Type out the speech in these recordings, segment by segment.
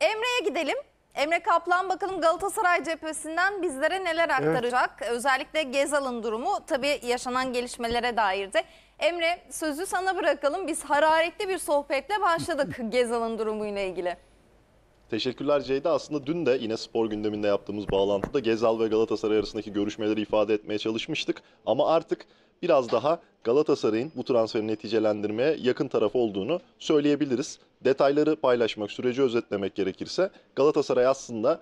Emre'ye gidelim. Emre Kaplan bakalım Galatasaray cephesinden bizlere neler aktaracak? Evet. Özellikle Gezal'ın durumu tabii yaşanan gelişmelere dair de. Emre sözü sana bırakalım. Biz hararetli bir sohbetle başladık Gezal'ın durumuyla ilgili. Teşekkürler Ceyda. Aslında dün de yine spor gündeminde yaptığımız bağlantıda Gezal ve Galatasaray arasındaki görüşmeleri ifade etmeye çalışmıştık. Ama artık biraz daha Galatasaray'ın bu transferi neticelendirmeye yakın taraf olduğunu söyleyebiliriz. Detayları paylaşmak, süreci özetlemek gerekirse Galatasaray aslında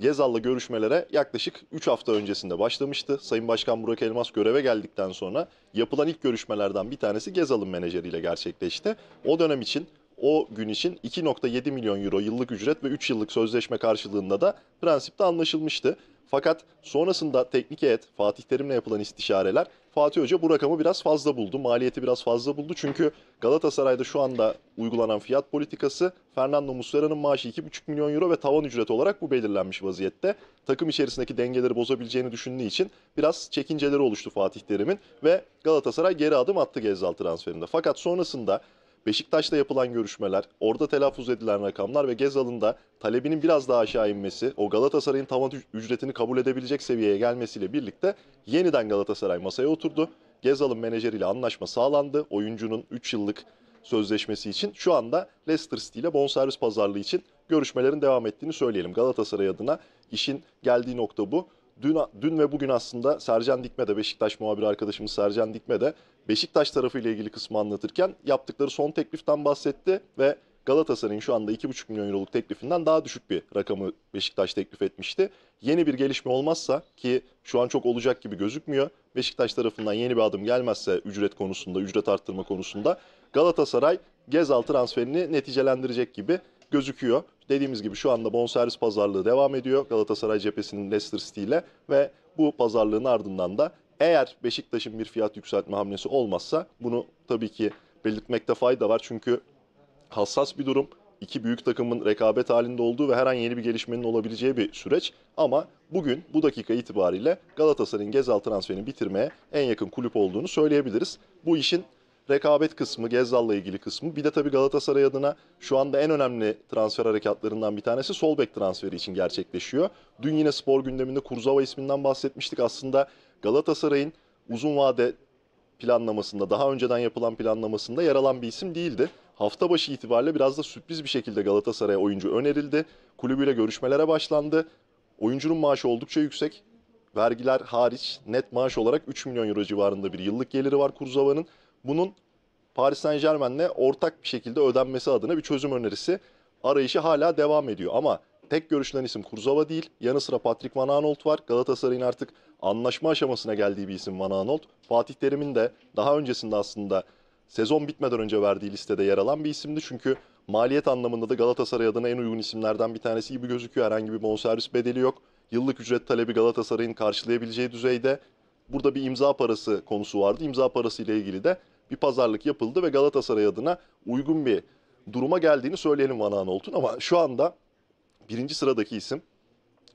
Gezal'la görüşmelere yaklaşık 3 hafta öncesinde başlamıştı. Sayın Başkan Burak Elmas göreve geldikten sonra yapılan ilk görüşmelerden bir tanesi Gezal'ın menajeriyle gerçekleşti. O dönem için o gün için 2.7 milyon euro yıllık ücret ve 3 yıllık sözleşme karşılığında da prensipte anlaşılmıştı. Fakat sonrasında teknik heyet Fatih Terim'le yapılan istişareler Fatih Hoca bu rakamı biraz fazla buldu. Maliyeti biraz fazla buldu. Çünkü Galatasaray'da şu anda uygulanan fiyat politikası Fernando Muslera'nın maaşı 2,5 milyon euro ve tavan ücret olarak bu belirlenmiş vaziyette. Takım içerisindeki dengeleri bozabileceğini düşündüğü için biraz çekinceleri oluştu Fatih Terim'in ve Galatasaray geri adım attı Gezzal transferinde. Fakat sonrasında Beşiktaş'ta yapılan görüşmeler, orada telaffuz edilen rakamlar ve Gezal'ın da talebinin biraz daha aşağı inmesi, o Galatasaray'ın tavan ücretini kabul edebilecek seviyeye gelmesiyle birlikte yeniden Galatasaray masaya oturdu. Gezal'ın menajeriyle anlaşma sağlandı. Oyuncunun 3 yıllık sözleşmesi için şu anda Leicester City ile bonservis pazarlığı için görüşmelerin devam ettiğini söyleyelim. Galatasaray adına işin geldiği nokta bu dün, dün ve bugün aslında Sercan Dikme de Beşiktaş muhabir arkadaşımız Sercan Dikme de Beşiktaş ile ilgili kısmı anlatırken yaptıkları son tekliften bahsetti ve Galatasaray'ın şu anda 2,5 milyon euroluk teklifinden daha düşük bir rakamı Beşiktaş teklif etmişti. Yeni bir gelişme olmazsa ki şu an çok olacak gibi gözükmüyor. Beşiktaş tarafından yeni bir adım gelmezse ücret konusunda, ücret arttırma konusunda Galatasaray Gezal transferini neticelendirecek gibi gözüküyor. Dediğimiz gibi şu anda bonservis pazarlığı devam ediyor Galatasaray cephesinin Leicester City ile ve bu pazarlığın ardından da eğer Beşiktaş'ın bir fiyat yükseltme hamlesi olmazsa bunu tabii ki belirtmekte fayda var. Çünkü hassas bir durum. İki büyük takımın rekabet halinde olduğu ve her an yeni bir gelişmenin olabileceği bir süreç. Ama bugün bu dakika itibariyle Galatasaray'ın Gezal transferini bitirmeye en yakın kulüp olduğunu söyleyebiliriz. Bu işin rekabet kısmı, Gezzal'la ilgili kısmı. Bir de tabii Galatasaray adına şu anda en önemli transfer harekatlarından bir tanesi sol bek transferi için gerçekleşiyor. Dün yine spor gündeminde Kurzawa isminden bahsetmiştik. Aslında Galatasaray'ın uzun vade planlamasında, daha önceden yapılan planlamasında yer alan bir isim değildi. Hafta başı itibariyle biraz da sürpriz bir şekilde Galatasaray'a oyuncu önerildi. Kulübüyle görüşmelere başlandı. Oyuncunun maaşı oldukça yüksek. Vergiler hariç net maaş olarak 3 milyon euro civarında bir yıllık geliri var Kurzawa'nın bunun Paris Saint Germain'le ortak bir şekilde ödenmesi adına bir çözüm önerisi arayışı hala devam ediyor. Ama tek görüşülen isim Kurzawa değil. Yanı sıra Patrick Van Aanholt var. Galatasaray'ın artık anlaşma aşamasına geldiği bir isim Van Aanholt. Fatih Terim'in de daha öncesinde aslında sezon bitmeden önce verdiği listede yer alan bir isimdi. Çünkü maliyet anlamında da Galatasaray adına en uygun isimlerden bir tanesi gibi gözüküyor. Herhangi bir bonservis bedeli yok. Yıllık ücret talebi Galatasaray'ın karşılayabileceği düzeyde. Burada bir imza parası konusu vardı. İmza parası ile ilgili de bir pazarlık yapıldı ve Galatasaray adına uygun bir duruma geldiğini söyleyelim Van Aanolt'un ama şu anda birinci sıradaki isim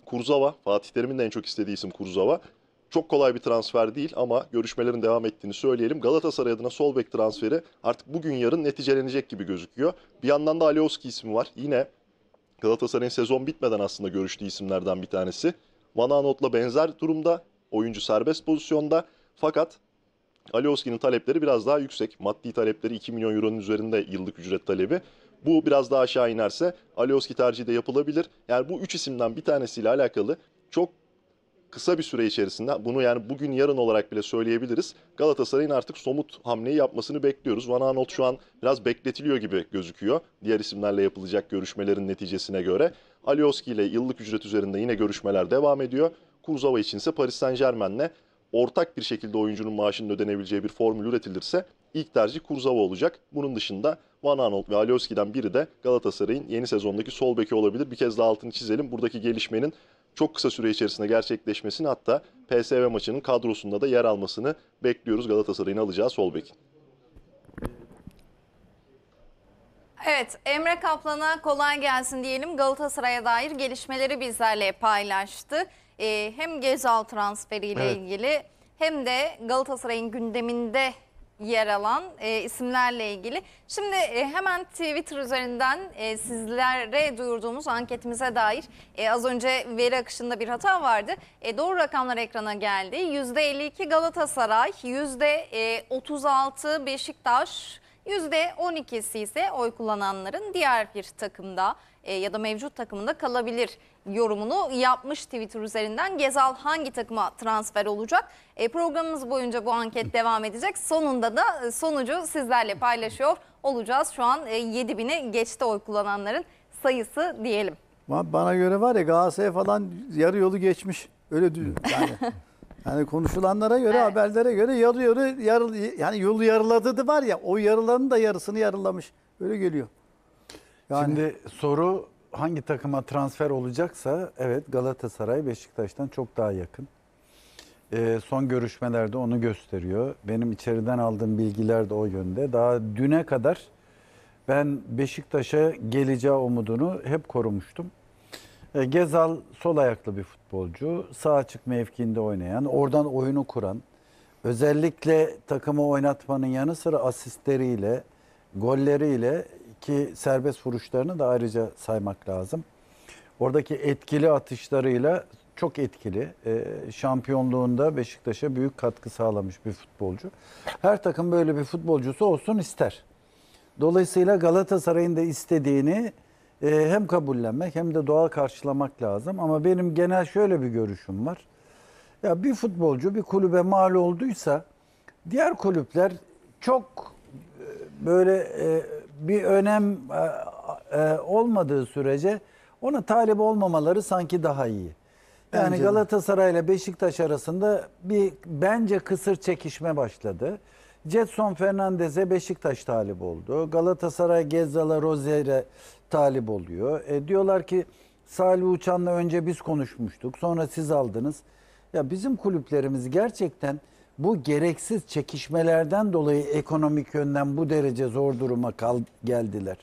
Kurzava. Fatih Terim'in de en çok istediği isim Kurzava. Çok kolay bir transfer değil ama görüşmelerin devam ettiğini söyleyelim. Galatasaray adına sol bek transferi artık bugün yarın neticelenecek gibi gözüküyor. Bir yandan da Alioski ismi var. Yine Galatasaray'ın sezon bitmeden aslında görüştüğü isimlerden bir tanesi. Van Aanholt'la benzer durumda. Oyuncu serbest pozisyonda. Fakat Alioski'nin talepleri biraz daha yüksek. Maddi talepleri 2 milyon euronun üzerinde yıllık ücret talebi. Bu biraz daha aşağı inerse Alioski tercihi de yapılabilir. Yani bu üç isimden bir tanesiyle alakalı çok kısa bir süre içerisinde bunu yani bugün yarın olarak bile söyleyebiliriz. Galatasaray'ın artık somut hamleyi yapmasını bekliyoruz. Van Aanholt şu an biraz bekletiliyor gibi gözüküyor. Diğer isimlerle yapılacak görüşmelerin neticesine göre. Alioski ile yıllık ücret üzerinde yine görüşmeler devam ediyor. Kurzava için ise Paris Saint Germain'le ortak bir şekilde oyuncunun maaşının ödenebileceği bir formül üretilirse ilk tercih Kurzava olacak. Bunun dışında Van Arnold ve Alioski'den biri de Galatasaray'ın yeni sezondaki sol beki olabilir. Bir kez daha altını çizelim. Buradaki gelişmenin çok kısa süre içerisinde gerçekleşmesini hatta PSV maçının kadrosunda da yer almasını bekliyoruz Galatasaray'ın alacağı sol bekin. Evet Emre Kaplan'a kolay gelsin diyelim. Galatasaray'a dair gelişmeleri bizlerle paylaştı e, hem Gezal transferiyle evet. ilgili hem de Galatasaray'ın gündeminde yer alan e, isimlerle ilgili. Şimdi e, hemen Twitter üzerinden e, sizlere duyurduğumuz anketimize dair e, az önce veri akışında bir hata vardı. E, doğru rakamlar ekrana geldi. %52 Galatasaray, %36 e, Beşiktaş, %12'si ise oy kullananların diğer bir takımda. E, ya da mevcut takımında kalabilir yorumunu yapmış Twitter üzerinden. Gezal hangi takıma transfer olacak? E, programımız boyunca bu anket devam edecek. Sonunda da e, sonucu sizlerle paylaşıyor olacağız. Şu an e, 7000'i geçti oy kullananların sayısı diyelim. Bana göre var ya Galatasaray falan yarı yolu geçmiş. Öyle diyor. Yani, yani konuşulanlara göre, evet. haberlere göre yarı yarı yarı yani yolu yarıladı var ya o yarılanın da yarısını yarılamış. Öyle geliyor. Yani, Şimdi soru hangi takıma transfer olacaksa evet Galatasaray Beşiktaş'tan çok daha yakın. Ee, son görüşmelerde onu gösteriyor. Benim içeriden aldığım bilgiler de o yönde. Daha düne kadar ben Beşiktaş'a geleceği umudunu hep korumuştum. Ee, Gezal sol ayaklı bir futbolcu. Sağ açık mevkiinde oynayan, oradan oyunu kuran, özellikle takımı oynatmanın yanı sıra asistleriyle, golleriyle ki serbest vuruşlarını da ayrıca saymak lazım. Oradaki etkili atışlarıyla çok etkili. E, şampiyonluğunda Beşiktaş'a büyük katkı sağlamış bir futbolcu. Her takım böyle bir futbolcusu olsun ister. Dolayısıyla Galatasaray'ın da istediğini e, hem kabullenmek hem de doğal karşılamak lazım. Ama benim genel şöyle bir görüşüm var. Ya bir futbolcu bir kulübe mal olduysa diğer kulüpler çok e, böyle e, bir önem e, e, olmadığı sürece ona talip olmamaları sanki daha iyi. Yani Galatasaray ile Beşiktaş arasında bir bence kısır çekişme başladı. Jetson Fernandez'e Beşiktaş talip oldu. Galatasaray Gezzal'a Rozier'e talip oluyor. E, diyorlar ki Salih Uçan'la önce biz konuşmuştuk. Sonra siz aldınız. Ya bizim kulüplerimiz gerçekten bu gereksiz çekişmelerden dolayı ekonomik yönden bu derece zor duruma kal geldiler.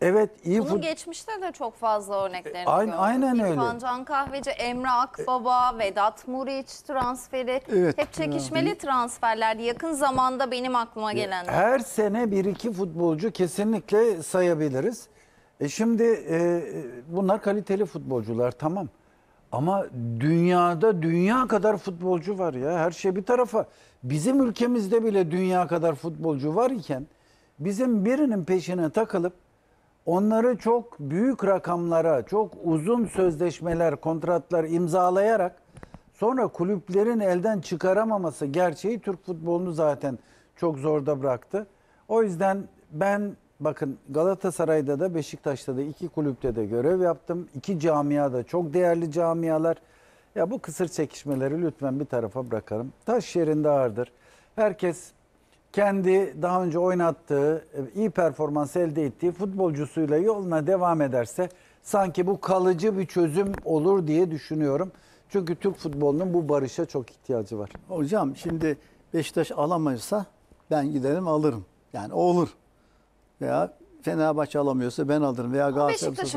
Evet, iyi Bunun geçmişte de çok fazla örneklerini e, Aynı, gördük. Aynen öyle. İrfan Can Kahveci, Emre Akbaba, e... Vedat Muriç transferi evet. hep e, çekişmeli yani... transferlerdi. Yakın zamanda benim aklıma e, gelenler. Her sene bir iki futbolcu kesinlikle sayabiliriz. E şimdi e, bunlar kaliteli futbolcular tamam. Ama dünyada dünya kadar futbolcu var ya. Her şey bir tarafa. Bizim ülkemizde bile dünya kadar futbolcu var iken bizim birinin peşine takılıp onları çok büyük rakamlara, çok uzun sözleşmeler, kontratlar imzalayarak sonra kulüplerin elden çıkaramaması gerçeği Türk futbolunu zaten çok zorda bıraktı. O yüzden ben Bakın Galatasaray'da da Beşiktaş'ta da iki kulüpte de görev yaptım. İki camiada çok değerli camialar. Ya bu kısır çekişmeleri lütfen bir tarafa bırakalım. Taş yerinde ağırdır. Herkes kendi daha önce oynattığı, iyi performans elde ettiği futbolcusuyla yoluna devam ederse sanki bu kalıcı bir çözüm olur diye düşünüyorum. Çünkü Türk futbolunun bu barışa çok ihtiyacı var. Hocam şimdi Beşiktaş alamayırsa ben giderim alırım. Yani o olur veya Fenerbahçe alamıyorsa ben alırım veya Galatasaray Beşiktaş'ın